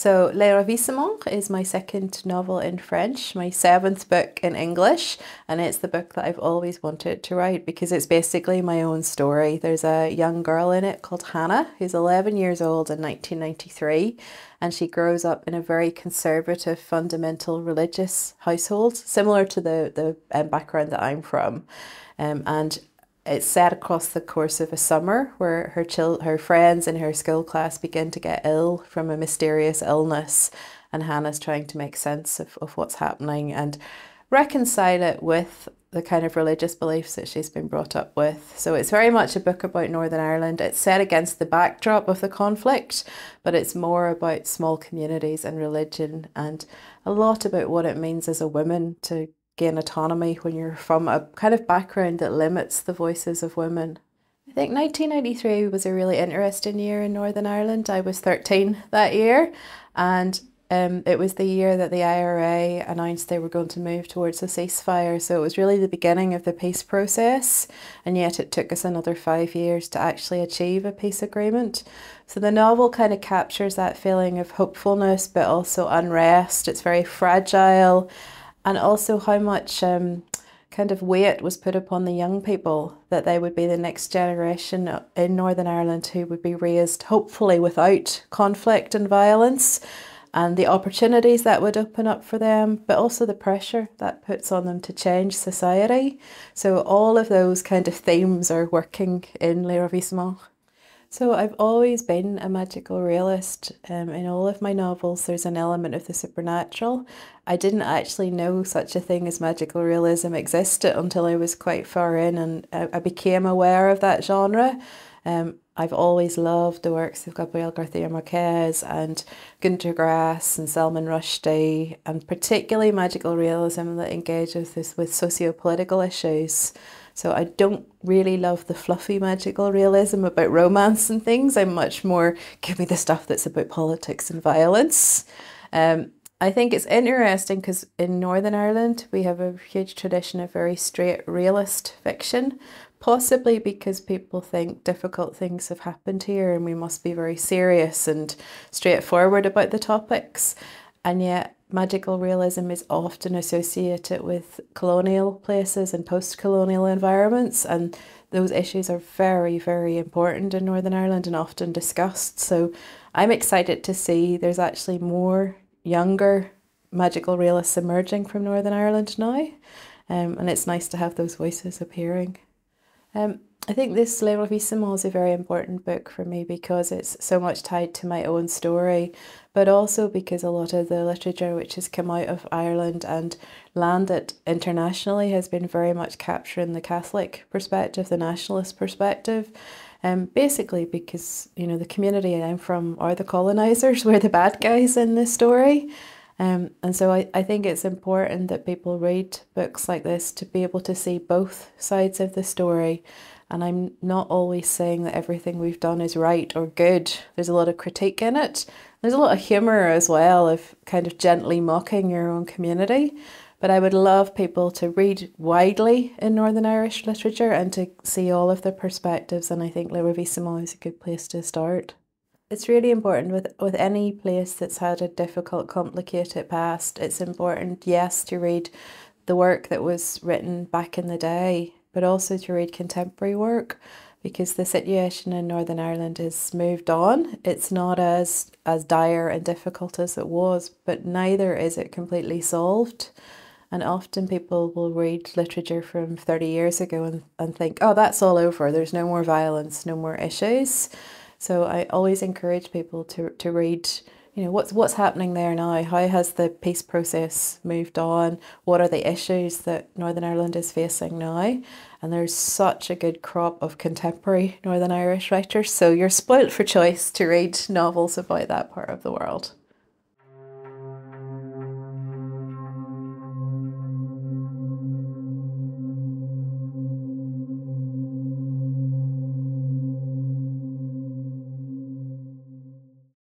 So, Le Ravissement is my second novel in French, my seventh book in English, and it's the book that I've always wanted to write because it's basically my own story. There's a young girl in it called Hannah who's 11 years old in 1993, and she grows up in a very conservative, fundamental religious household, similar to the, the um, background that I'm from. Um, and it's set across the course of a summer where her, chil- her friends in her school class begin to get ill from a mysterious illness, and Hannah's trying to make sense of, of what's happening and reconcile it with the kind of religious beliefs that she's been brought up with. So it's very much a book about Northern Ireland. It's set against the backdrop of the conflict, but it's more about small communities and religion and a lot about what it means as a woman to gain autonomy when you're from a kind of background that limits the voices of women. I think 1993 was a really interesting year in Northern Ireland. I was 13 that year, and um, it was the year that the IRA announced they were going to move towards a ceasefire. So it was really the beginning of the peace process, and yet it took us another five years to actually achieve a peace agreement. So the novel kind of captures that feeling of hopefulness, but also unrest. It's very fragile and also how much um, kind of weight was put upon the young people that they would be the next generation in Northern Ireland who would be raised hopefully without conflict and violence and the opportunities that would open up for them, but also the pressure that puts on them to change society. So all of those kind of themes are working in Les Ravissements. So I've always been a magical realist. Um, in all of my novels, there's an element of the supernatural. I didn't actually know such a thing as magical realism existed until I was quite far in, and I, became aware of that genre. Um, I've always loved the works of Gabriel Garcia Marquez and Günter Grass and Salman Rushdie, and particularly magical realism that engages with, with socio-political issues. So I don't really love the fluffy magical realism about romance and things. I'm much more, give me the stuff that's about politics and violence. Um, I think it's interesting because in Northern Ireland we have a huge tradition of very straight realist fiction, possibly because people think difficult things have happened here and we must be very serious and straightforward about the topics. And yet magical realism is often associated with colonial places and post colonial environments, and those issues are very, very important in Northern Ireland and often discussed. So I'm excited to see there's actually more younger magical realists emerging from Northern Ireland now, um, and it's nice to have those voices appearing. Um, I think this Le Ravissimo is a very important book for me because it's so much tied to my own story, but also because a lot of the literature which has come out of Ireland and landed internationally has been very much capturing the Catholic perspective, the nationalist perspective. Um, basically because you know the community I'm from are the colonizers, we're the bad guys in this story. Um, and so I, I think it's important that people read books like this to be able to see both sides of the story and I'm not always saying that everything we've done is right or good. There's a lot of critique in it. There's a lot of humour as well of kind of gently mocking your own community. But I would love people to read widely in Northern Irish literature and to see all of the perspectives. And I think La Revissima is a good place to start it's really important with with any place that's had a difficult complicated past it's important yes to read the work that was written back in the day but also to read contemporary work because the situation in Northern Ireland has moved on. It's not as as dire and difficult as it was, but neither is it completely solved. And often people will read literature from 30 years ago and, and think, oh, that's all over. There's no more violence, no more issues. So I always encourage people to, to read you know what's what's happening there now how has the peace process moved on what are the issues that northern ireland is facing now and there's such a good crop of contemporary northern irish writers so you're spoilt for choice to read novels about that part of the world